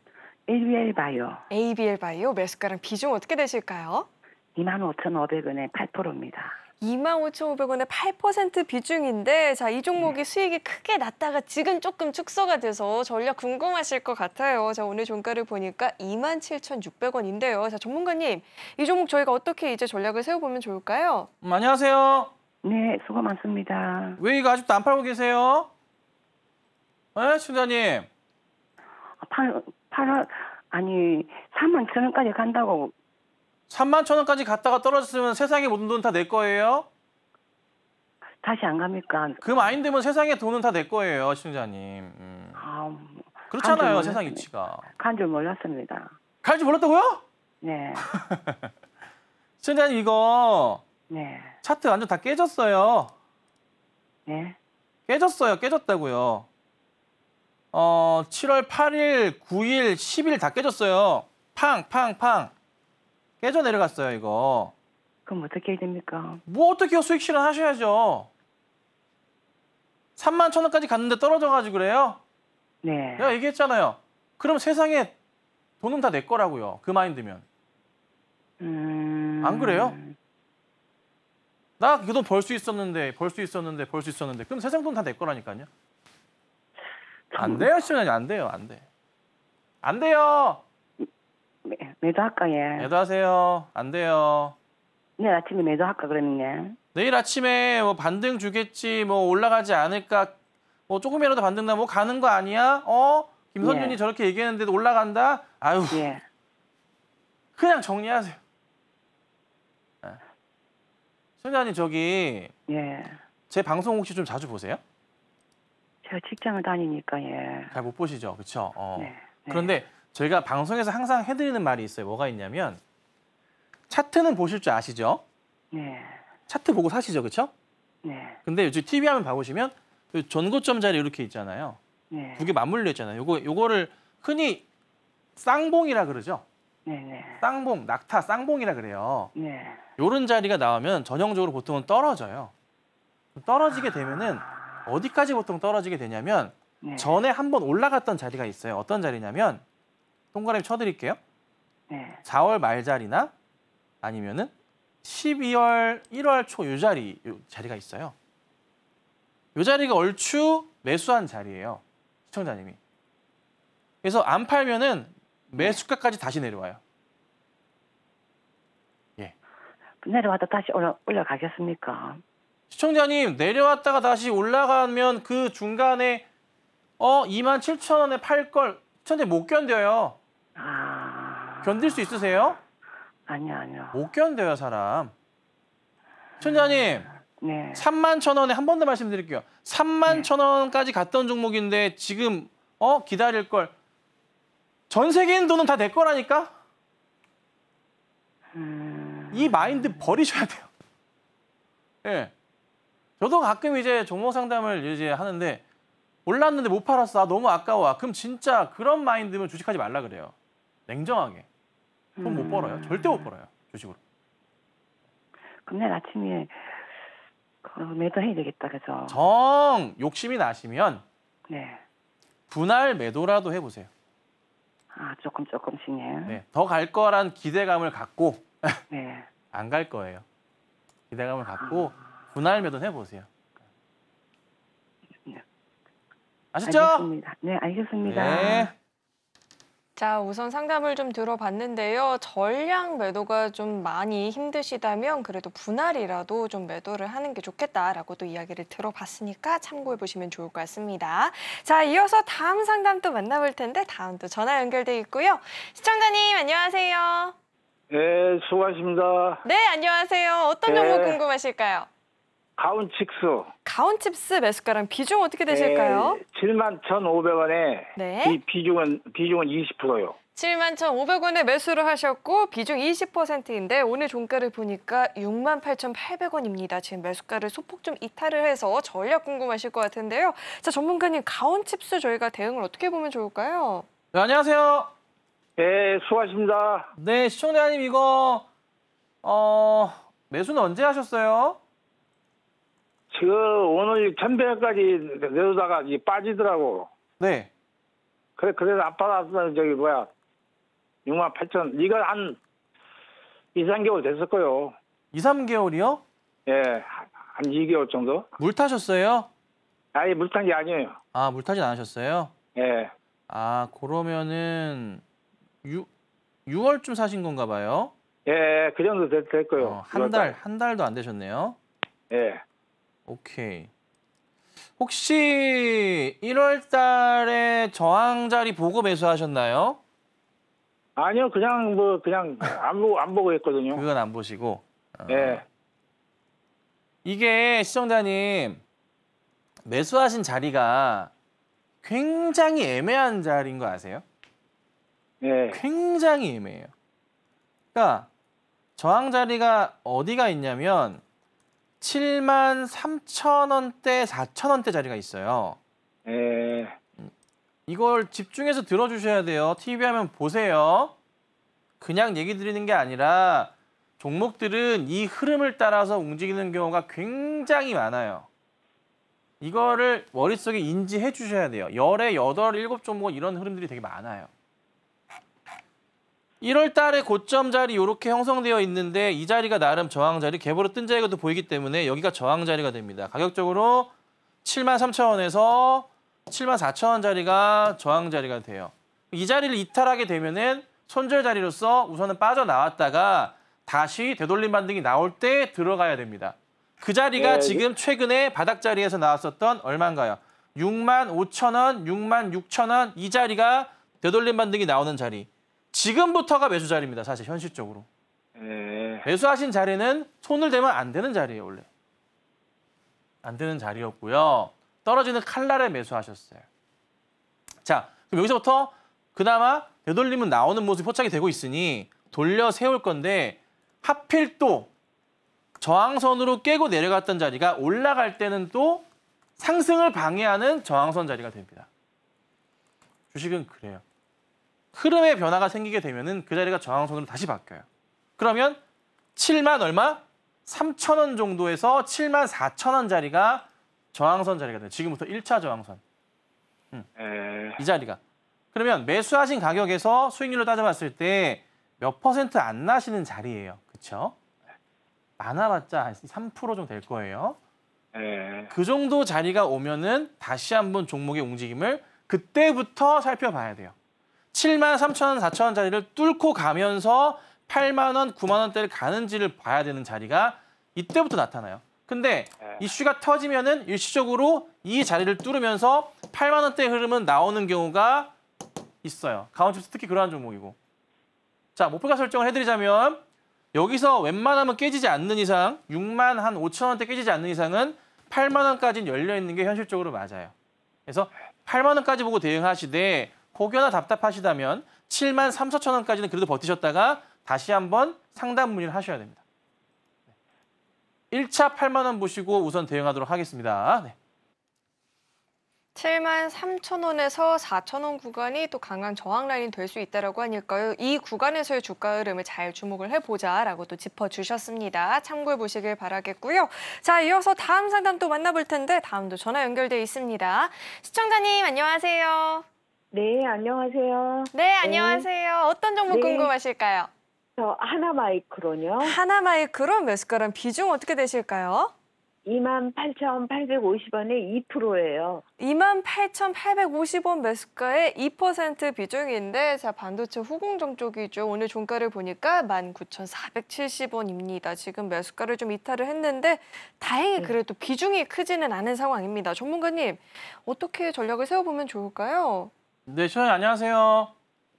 ABL 바이오. ABL 바이오 매수가랑 비중 어떻게 되실까요? 25,500원에 8%입니다. 2 5 5 0 0원에8% 비중인데 자, 이 종목이 네. 수익이 크게 났다가 지금 조금 축소가 돼서 전략 궁금하실 것 같아요. 자, 오늘 종가를 보니까 27,600원인데요. 자, 전문가님, 이 종목 저희가 어떻게 이제 전략을 세워보면 좋을까요? 음, 안녕하세요. 네, 수고 많습니다. 왜 이거 아직도 안 팔고 계세요? 에, 네, 순자님. 팔, 팔, 아니, 4만 천 원까지 간다고 3만 천 원까지 갔다가 떨어졌으면 세상에 모든 돈다내 거예요? 다시 안 갑니까? 그 마인드면 세상에 돈은 다 내 거예요, 시청자님. 음. 아, 그렇잖아요, 세상 이치가. 간 줄 몰랐습니다. 갈 줄 몰랐다고요? 네. 시청자님 (laughs) 이거 네. 차트 완전 다 깨졌어요. 네. 깨졌어요, 깨졌다고요. 어, 7월 8일, 9일, 10일 다 깨졌어요. 팡, 팡, 팡. 깨져 내려갔어요, 이거. 그럼 어떻게 해야 됩니까? 뭐 어떻게 수익 실현하셔야죠. 3만 천 원까지 갔는데 떨어져가지고 그래요? 네. 내가 얘기했잖아요. 그럼 세상에 돈은 다 내 거라고요. 그 마인드면. 음... 안 그래요? 음. 나그 돈 벌 수 있었는데, 벌 수 있었는데, 벌 수 있었는데. 그럼 세상 돈 다 내 거라니까요. 안 돼요, 시원이 안 돼요, 안 돼. 안 돼요. 매, 도할까 예. 매도하세요. 안 돼요. 내일 아침에 매도할까 그러면 예. 내일 아침에 뭐 반등 주겠지, 뭐 올라가지 않을까, 뭐 조금이라도 반등 나뭐 가는 거 아니야? 어? 김선준이 예. 저렇게 얘기했는데도 올라간다? 아유. 예. 그냥 정리하세요. 예. 선장님 저기 예. 제 방송 혹시 좀 자주 보세요? 제가 직장을 다니니까 예. 잘 못 보시죠, 그렇죠? 어. 네, 네. 그런데 저희가 방송에서 항상 해드리는 말이 있어요. 뭐가 있냐면 차트는 보실 줄 아시죠? 네. 차트 보고 사시죠, 그렇죠? 네. 근데 요즘 TV 화면 봐보시면 그 전고점 자리 이렇게 있잖아요. 네. 두개 맞물려 있잖아요. 요거 요거를 흔히 쌍봉이라 그러죠. 네네. 네. 쌍봉, 낙타, 쌍봉이라 그래요. 네. 요런 자리가 나오면 전형적으로 보통은 떨어져요. 떨어지게 되면은 아. 어디까지 보통 떨어지게 되냐면 네. 전에 한 번 올라갔던 자리가 있어요. 어떤 자리냐면 동그라미 쳐드릴게요. 네. 4월 말 자리나 아니면은 12월, 1월 초 요 자리, 요 자리가 있어요. 요 자리가 얼추 매수한 자리예요. 시청자님이. 그래서 안 팔면은 네. 매수가까지 다시 내려와요. 예. 내려왔다 다시 올라, 올라가겠습니까? 시청자님 내려왔다가 다시 올라가면 그 중간에 어2 0 0 0 원에 팔걸 시청자 못 견뎌요. 아... 견딜 수 있으세요? 아니요, 아니요. 못 견뎌요, 사람. 천자님. 네. 3만 천 원에 한 번 더 말씀드릴게요. 3만 네. 천 원까지 갔던 종목인데 지금 어 기다릴 걸. 전 세계인 돈은 다 내 거라니까. 음... 이 마인드 버리셔야 돼요. 예. 네. 저도 가끔 이제 종목 상담을 이제 하는데 올랐는데 못 팔았어. 아, 너무 아까워. 아, 그럼 진짜 그런 마인드면 주식하지 말라 그래요. 냉정하게 돈 못 벌어요. 음. 절대 못 벌어요. 주식으로. 금날 아침에 매도해야 되겠다, 그죠? 정 욕심이 나시면 네. 분할 매도라도 해보세요. 아 조금 조금씩이요. 네, 더 갈 거란 기대감을 갖고 (laughs) 네. 안 갈 거예요. 기대감을 갖고 아. 분할 매도 해보세요. 네. 아셨죠? 알겠습니다. 네, 알겠습니다. 네. 자, 우선 상담을 좀 들어봤는데요. 전량 매도가 좀 많이 힘드시다면 그래도 분할이라도 좀 매도를 하는 게 좋겠다라고 또 이야기를 들어봤으니까 참고해 보시면 좋을 것 같습니다. 자, 이어서 다음 상담 또 만나볼 텐데 다음 또 전화 연결돼 있고요. 시청자님 안녕하세요. 네, 수고하십니다. 네, 안녕하세요. 어떤 네. 정보 궁금하실까요? 가온칩스. 가온칩스 매수가랑 비중 어떻게 되실까요? 네, 7만 1,500원에 네. 이 비중은 비중은 20%요. 7만 1,500원에 매수를 하셨고 비중 20%인데 오늘 종가를 보니까 6만 8,800원입니다. 지금 매수가를 소폭 좀 이탈을 해서 전략 궁금하실 것 같은데요. 자, 전문가님 가온칩스 저희가 대응을 어떻게 보면 좋을까요? 네, 안녕하세요. 네, 수고하십니다. 네, 시청자님 이거 어 매수는 언제 하셨어요? 지금 오늘 1,100까지 내려다가 빠지더라고. 네. 그래, 그래서 아파서 저기 뭐야. 6만 8천. 이거 한 2, 3개월 됐을 거요. 2, 3개월이요? 예. 한 2개월 정도. 물 타셨어요? 아예 물탄 게 아니에요. 아, 물 타진 않으셨어요? 예. 아, 그러면은 6, 6월쯤 사신 건가 봐요? 예, 그 정도 됐, 됐고요. 어, 한 달, 한 달도 안 되셨네요. 예. 오케이. 혹시 1월 달에 저항 자리 보고 매수하셨나요? 아니요, 그냥 뭐 그냥 안 보고 안 보고 했거든요. 그건 안 보시고. 어. 네. 이게 시청자님 매수하신 자리가 굉장히 애매한 자리인 거 아세요? 네. 굉장히 애매해요. 그러니까 저항 자리가 어디가 있냐면 7만 3천 원대, 4천 원대 자리가 있어요. 예. 이걸 집중해서 들어주셔야 돼요. TV 하면 보세요. 그냥 얘기 드리는 게 아니라 종목들은 이 흐름을 따라서 움직이는 경우가 굉장히 많아요. 이거를 머릿속에 인지해 주셔야 돼요. 열에 여덟, 일곱 종목은 이런 흐름들이 되게 많아요. 1월 달에 고점 자리 이렇게 형성되어 있는데 이 자리가 나름 저항 자리, 개보로 뜬 자리가도 보이기 때문에 여기가 저항 자리가 됩니다. 가격적으로 73,000원에서 74,000원 자리가 저항 자리가 돼요. 이 자리를 이탈하게 되면은 손절 자리로서 우선은 빠져나왔다가 다시 되돌림 반등이 나올 때 들어가야 됩니다. 그 자리가 네. 지금 최근에 바닥 자리에서 나왔었던 얼마인가요? 6만 5천 원, 6만 6천 원 이 자리가 되돌림 반등이 나오는 자리. 지금부터가 매수 자리입니다. 사실 현실적으로. 네. 매수하신 자리는 손을 대면 안 되는 자리예요, 원래. 안 되는 자리였고요. 떨어지는 칼날에 매수하셨어요. 자, 그럼 여기서부터 그나마 되돌림은 나오는 모습이 포착이 되고 있으니 돌려 세울 건데 하필 또 저항선으로 깨고 내려갔던 자리가 올라갈 때는 또 상승을 방해하는 저항선 자리가 됩니다. 주식은 그래요. 흐름의 변화가 생기게 되면은 그 자리가 저항선으로 다시 바뀌어요. 그러면 7만 얼마? 3천 원 정도에서 7만 4천 원 자리가 저항선 자리가 돼요. 지금부터 1차 저항선. 음. 에... 이 자리가. 그러면 매수하신 가격에서 수익률로 따져봤을 때 몇 퍼센트 안 나시는 자리예요. 그렇 많아봤자 한 3% 정도 될 거예요. 에... 그 정도 자리가 오면은 다시 한번 종목의 움직임을 그때부터 살펴봐야 돼요. 7만 3천 원, 4천 원짜리를 뚫고 가면서 8만 원, 9만 원대를 가는지를 봐야 되는 자리가 이때부터 나타나요. 근데 네. 이슈가 터지면은 일시적으로 이 자리를 뚫으면서 8만 원대 흐름은 나오는 경우가 있어요. 가온칩스 특히 그러한 종목이고. 자, 목표가 설정을 해드리자면 여기서 웬만하면 깨지지 않는 이상 6만 한 5천 원대 깨지지 않는 이상은 8만 원까지는 열려 있는 게 현실적으로 맞아요. 그래서 8만 원까지 보고 대응하시되 혹여나 답답하시다면 7만 3천천 원까지는 그래도 버티셨다가 다시 한번 상담 문의를 하셔야 됩니다. 1차 8만 원 보시고 우선 대응하도록 하겠습니다. 네. 7만 3천 원에서 4천 원 구간이 또 강한 저항 라인이 될 수 있다라고 하니까요. 이 구간에서의 주가 흐름을 잘 주목을 해보자라고 또 짚어주셨습니다. 참고해 보시길 바라겠고요. 자, 이어서 다음 상담 또 만나볼 텐데 다음도 전화 연결돼 있습니다. 시청자님 안녕하세요. 네, 안녕하세요. 네, 네, 안녕하세요. 어떤 종목 네. 궁금하실까요? 저 하나 마이크론요. 하나 마이크론 몇스가람 비중 어떻게 되실까요? 28,850원에 2%예요. 28,850원 매수가의 2% 비중인데 자 반도체 후공정 쪽이죠. 오늘 종가를 보니까 19,470원입니다. 지금 매수가를 좀 이탈을 했는데 다행히 네. 그래도 네. 비중이 크지는 않은 상황입니다. 전문가님 어떻게 전략을 세워보면 좋을까요? 네, 시원님 안녕하세요.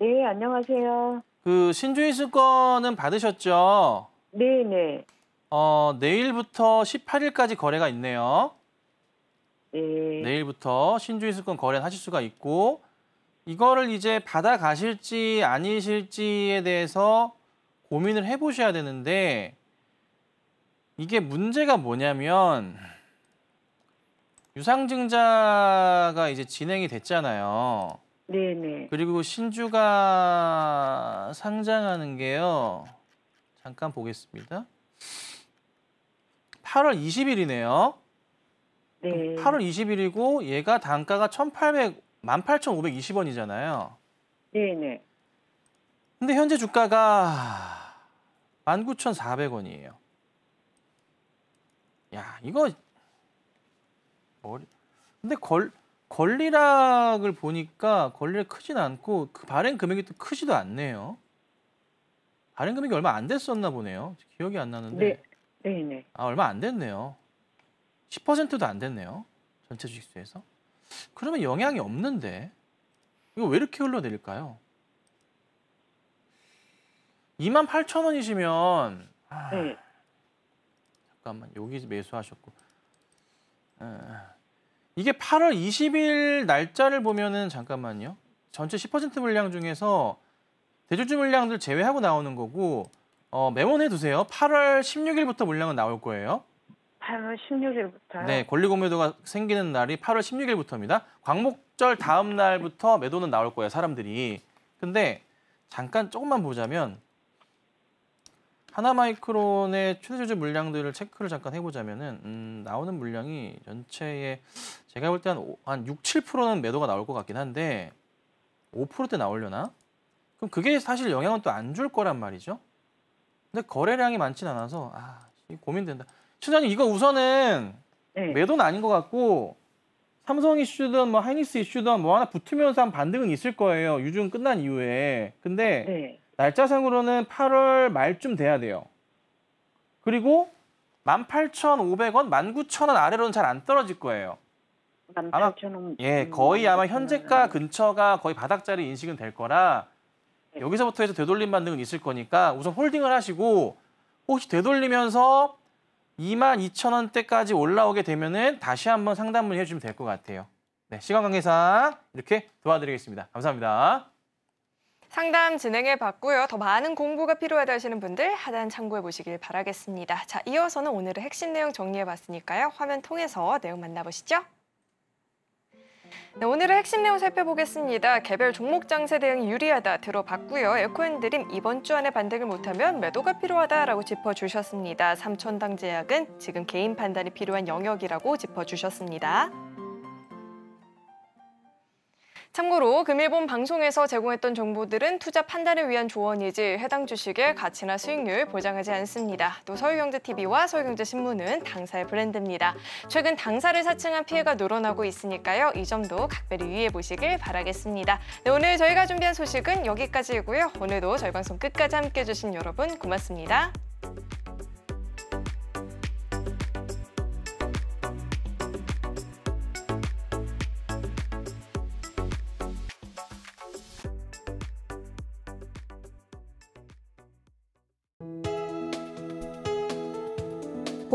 네, 안녕하세요. 그 신주인수 건은 받으셨죠? 네, 네. 어, 내일부터 18일까지 거래가 있네요. 네. 내일부터 신주인수 건거래 하실 수가 있고 이거를 이제 받아 가실지 아니실지에 대해서 고민을 해 보셔야 되는데 이게 문제가 뭐냐면 유상증자가 이제 진행이 됐잖아요. 네네. 그리고 신주가 상장하는 게요. 잠깐 보겠습니다. 8월 20일이네요. 네. 8월 20일이고 얘가 단가가 1,800 18,520원이잖아요. 네네. 근데 현재 주가가 19,400원이에요. 야, 이거 머리 근데 걸 권리락을 보니까 권리락 크진 않고 그 발행 금액이 또 크지도 않네요. 발행 금액이 얼마 안 됐었나 보네요. 기억이 안 나는데. 네, 네, 네. 아 얼마 안 됐네요. 10%도 안 됐네요. 전체 주식수에서. 그러면 영향이 없는데 이거 왜 이렇게 흘러내릴까요? 2만 8천 원이시면 아, 네. 잠깐만 여기 매수하셨고 아, 이게 8월 20일 날짜를 보면은 잠깐만요. 전체 10% 물량 중에서 대주주 물량들 제외하고 나오는 거고 어, 메모해 두세요. 8월 16일부터 물량은 나올 거예요. 8월 16일부터요? 네, 권리공매도가 생기는 날이 8월 16일부터입니다. 광복절 다음 날부터 매도는 나올 거예요, 사람들이. 근데 잠깐 조금만 보자면 하나마이크론의 최대주주 물량들을 체크를 잠깐 해보자면은 음, 나오는 물량이 전체에 제가 볼 때한한 한 6, 7%는 매도가 나올 것 같긴 한데 5%대 나오려나? 그럼 그게 사실 영향은 또 안 줄 거란 말이죠. 근데 거래량이 많진 않아서 아 고민된다. 최장님 이거 우선은 네. 매도는 아닌 것 같고 삼성 이슈든 뭐 하이닉스 이슈든 뭐 하나 붙으면서 한 반등은 있을 거예요. 유증 끝난 이후에. 근데 네. 날짜상으로는 8월 말쯤 돼야 돼요. 그리고 18,500원, 19,000원 아래로는 잘 안 떨어질 거예요. 아마, 예, 거의 아마 현재가 음. 근처가 거의 바닥자리 인식은 될 거라 네. 여기서부터 해서 되돌림 반등은 있을 거니까 우선 홀딩을 하시고 혹시 되돌리면서 22,000원대까지 올라오게 되면은 다시 한번 상담을 해주면 될 것 같아요. 네, 시간 관계상 이렇게 도와드리겠습니다. 감사합니다. 상담 진행해 봤고요. 더 많은 공부가 필요하다 하시는 분들 하단 참고해 보시길 바라겠습니다. 자, 이어서는 오늘의 핵심 내용 정리해 봤으니까요. 화면 통해서 내용 만나보시죠. 네, 오늘의 핵심 내용 살펴보겠습니다. 개별 종목 장세 대응이 유리하다 들어봤고요. 에코앤드림 이번 주 안에 반등을 못하면 매도가 필요하다라고 짚어주셨습니다. 삼천당제약은 지금 개인 판단이 필요한 영역이라고 짚어주셨습니다. 참고로 금일본 방송에서 제공했던 정보들은 투자 판단을 위한 조언이지 해당 주식의 가치나 수익률 보장하지 않습니다. 또 서울경제TV와 서울경제신문은 당사의 브랜드입니다. 최근 당사를 사칭한 피해가 늘어나고 있으니까요. 이 점도 각별히 유의해 보시길 바라겠습니다. 네, 오늘 저희가 준비한 소식은 여기까지이고요. 오늘도 저희 방송 끝까지 함께해 주신 여러분 고맙습니다.